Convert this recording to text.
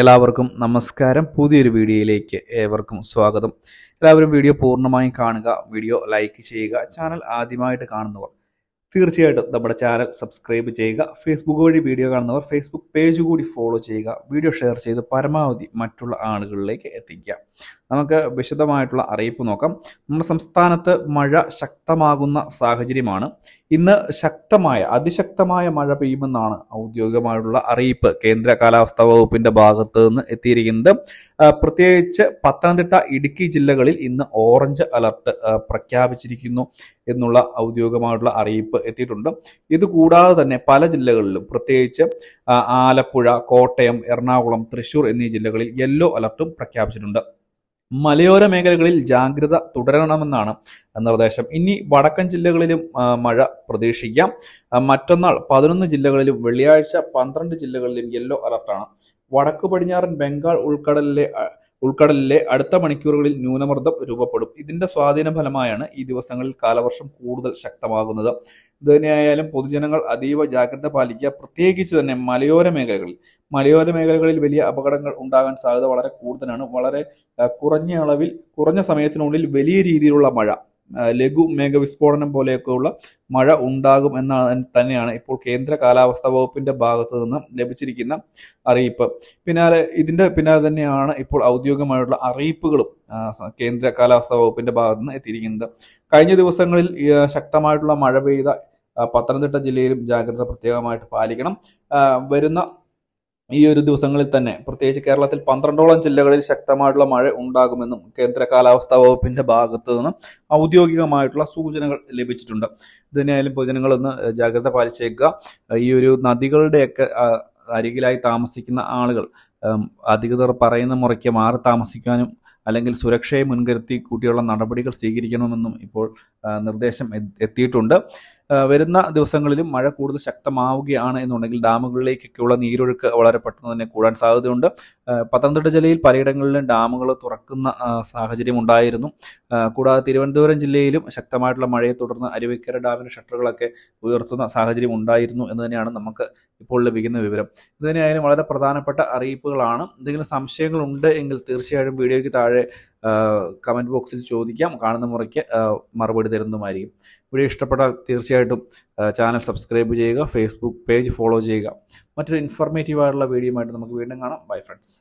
എല്ലാവർക്കും നമസ്കാരം പുതിയൊരു വീഡിയോയിലേക്ക് ഏവർക്കും സ്വാഗതം എല്ലാവരും വീഡിയോ പൂർണ്ണമായും കാണുക വീഡിയോ ലൈക്ക് ചെയ്യുക ചാനൽ ആദ്യമായിട്ട് കാണുന്നവർ തീർച്ചയായിട്ടും നമ്മുടെ ചാനൽ സബ്സ്ക്രൈബ് ചെയ്യുക ഫേസ്ബുക്ക് വഴി വീഡിയോ കാണുന്നവർ ഫേസ്ബുക്ക് പേജ് കൂടി ഫോളോ ചെയ്യുക വീഡിയോ ഷെയർ ചെയ്ത് പരമാവധി മറ്റുള്ള ആളുകളിലേക്ക് എത്തിക്കുക നമുക്ക് വിശദമായിട്ടുള്ള അറിയിപ്പ് നോക്കാം നമ്മുടെ സംസ്ഥാനത്ത് മഴ ശക്തമാകുന്ന സാഹചര്യമാണ് ഇന്ന് ശക്തമായ അതിശക്തമായ മഴ പെയ്യുമെന്നാണ് ഔദ്യോഗികമായിട്ടുള്ള അറിയിപ്പ് കേന്ദ്ര കാലാവസ്ഥാ വകുപ്പിന്റെ ഭാഗത്ത് നിന്ന് എത്തിയിരിക്കുന്നത് പ്രത്യേകിച്ച് പത്തനംതിട്ട ഇടുക്കി ജില്ലകളിൽ ഇന്ന് ഓറഞ്ച് അലർട്ട് പ്രഖ്യാപിച്ചിരിക്കുന്നു എന്നുള്ള ഔദ്യോഗികമായിട്ടുള്ള അറിയിപ്പ് എത്തിയിട്ടുണ്ട് ഇതുകൂടാതെ തന്നെ പല ജില്ലകളിലും പ്രത്യേകിച്ച് ആലപ്പുഴ കോട്ടയം എറണാകുളം തൃശൂർ എന്നീ ജില്ലകളിൽ യെല്ലോ അലർട്ടും പ്രഖ്യാപിച്ചിട്ടുണ്ട് മലയോര മേഖലകളിൽ ജാഗ്രത തുടരണമെന്നാണ് നിർദ്ദേശം ഇനി വടക്കൻ ജില്ലകളിലും മഴ പ്രതീക്ഷിക്കാം മറ്റന്നാൾ പതിനൊന്ന് ജില്ലകളിലും വെള്ളിയാഴ്ച പന്ത്രണ്ട് ജില്ലകളിലും യെല്ലോ അലർട്ടാണ് വടക്കു പടിഞ്ഞാറൻ ബംഗാൾ ഉൾക്കടലിലെ ഉൾക്കടലിലെ അടുത്ത മണിക്കൂറുകളിൽ ന്യൂനമർദ്ദം രൂപപ്പെടും ഇതിന്റെ സ്വാധീന ഫലമായാണ് ഈ ദിവസങ്ങളിൽ കാലവർഷം കൂടുതൽ ശക്തമാകുന്നത് തന്നെയായാലും പൊതുജനങ്ങൾ അതീവ ജാഗ്രത പാലിക്കുക പ്രത്യേകിച്ച് തന്നെ മലയോര മേഖലകളിൽ മലയോര മേഖലകളിൽ വലിയ അപകടങ്ങൾ ഉണ്ടാകാൻ സാധ്യത വളരെ കൂടുതലാണ് വളരെ കുറഞ്ഞ അളവിൽ കുറഞ്ഞ സമയത്തിനുള്ളിൽ വലിയ രീതിയിലുള്ള മഴ ലഘു വിസ്ഫോടനം പോലെയൊക്കെയുള്ള മഴ ഉണ്ടാകും എന്നാണ് തന്നെയാണ് ഇപ്പോൾ കേന്ദ്ര കാലാവസ്ഥാ വകുപ്പിന്റെ ഭാഗത്തു നിന്ന് ലഭിച്ചിരിക്കുന്ന അറിയിപ്പ് പിന്നാലെ ഇതിന്റെ പിന്നാലെ തന്നെയാണ് ഇപ്പോൾ ഔദ്യോഗികമായിട്ടുള്ള അറിയിപ്പുകളും കേന്ദ്ര കാലാവസ്ഥാ വകുപ്പിന്റെ ഭാഗത്തു നിന്ന് എത്തിയിരിക്കുന്നത് കഴിഞ്ഞ ദിവസങ്ങളിൽ ശക്തമായിട്ടുള്ള മഴ പെയ്ത പത്തനംതിട്ട ജില്ലയിലും ജാഗ്രത പ്രത്യേകമായിട്ട് പാലിക്കണം വരുന്ന ഈ ഒരു ദിവസങ്ങളിൽ തന്നെ പ്രത്യേകിച്ച് കേരളത്തിൽ പന്ത്രണ്ടോളം ജില്ലകളിൽ ശക്തമായിട്ടുള്ള മഴ ഉണ്ടാകുമെന്നും കേന്ദ്ര കാലാവസ്ഥാ വകുപ്പിന്റെ ഭാഗത്തു നിന്നും ഔദ്യോഗികമായിട്ടുള്ള സൂചനകൾ ലഭിച്ചിട്ടുണ്ട് ഇതിനായാലും ഒന്ന് ജാഗ്രത പാലിച്ചേക്കുക ഈ ഒരു നദികളുടെയൊക്കെ അരികിലായി താമസിക്കുന്ന ആളുകൾ അധികൃതർ പറയുന്ന മുറയ്ക്ക് മാറി താമസിക്കാനും അല്ലെങ്കിൽ സുരക്ഷയെ മുൻകരുത്തി കൂട്ടിയുള്ള നടപടികൾ സ്വീകരിക്കണമെന്നും ഇപ്പോൾ നിർദ്ദേശം എത്തിയിട്ടുണ്ട് വരുന്ന ദിവസങ്ങളിലും മഴ കൂടുതൽ ശക്തമാവുകയാണ് എന്നുണ്ടെങ്കിൽ ഡാമുകളിലേക്കൊക്കെയുള്ള നീരൊഴുക്ക് വളരെ പെട്ടെന്ന് തന്നെ കൂടാൻ സാധ്യതയുണ്ട് പത്തനംതിട്ട ജില്ലയിൽ പലയിടങ്ങളിലും ഡാമുകൾ തുറക്കുന്ന സാഹചര്യം ഉണ്ടായിരുന്നു കൂടാതെ തിരുവനന്തപുരം ജില്ലയിലും ശക്തമായിട്ടുള്ള മഴയെ തുടർന്ന് അരുവിക്കര ഡാമിൻ്റെ ഷട്ടറുകളൊക്കെ ഉയർത്തുന്ന സാഹചര്യം ഉണ്ടായിരുന്നു എന്ന് തന്നെയാണ് നമുക്ക് ഇപ്പോൾ ലഭിക്കുന്ന വിവരം ഇത് തന്നെയായാലും വളരെ പ്രധാനപ്പെട്ട അറിയിപ്പുകളാണ് എന്തെങ്കിലും സംശയങ്ങളുണ്ട് എങ്കിൽ തീർച്ചയായും വീഡിയോയ്ക്ക് താഴെ കമൻറ്റ് ബോക്സിൽ ചോദിക്കാം കാണുന്ന മുറയ്ക്ക് മറുപടി തരുന്നതുമായിരിക്കും വീഡിയോ ഇഷ്ടപ്പെട്ടാൽ തീർച്ചയായിട്ടും ചാനൽ സബ്സ്ക്രൈബ് ചെയ്യുക ഫേസ്ബുക്ക് പേജ് ഫോളോ ചെയ്യുക മറ്റൊരു ഇൻഫോർമേറ്റീവ് ആയിട്ടുള്ള വീഡിയോയുമായിട്ട് നമുക്ക് വീണ്ടും കാണാം ബൈ ഫ്രണ്ട്സ്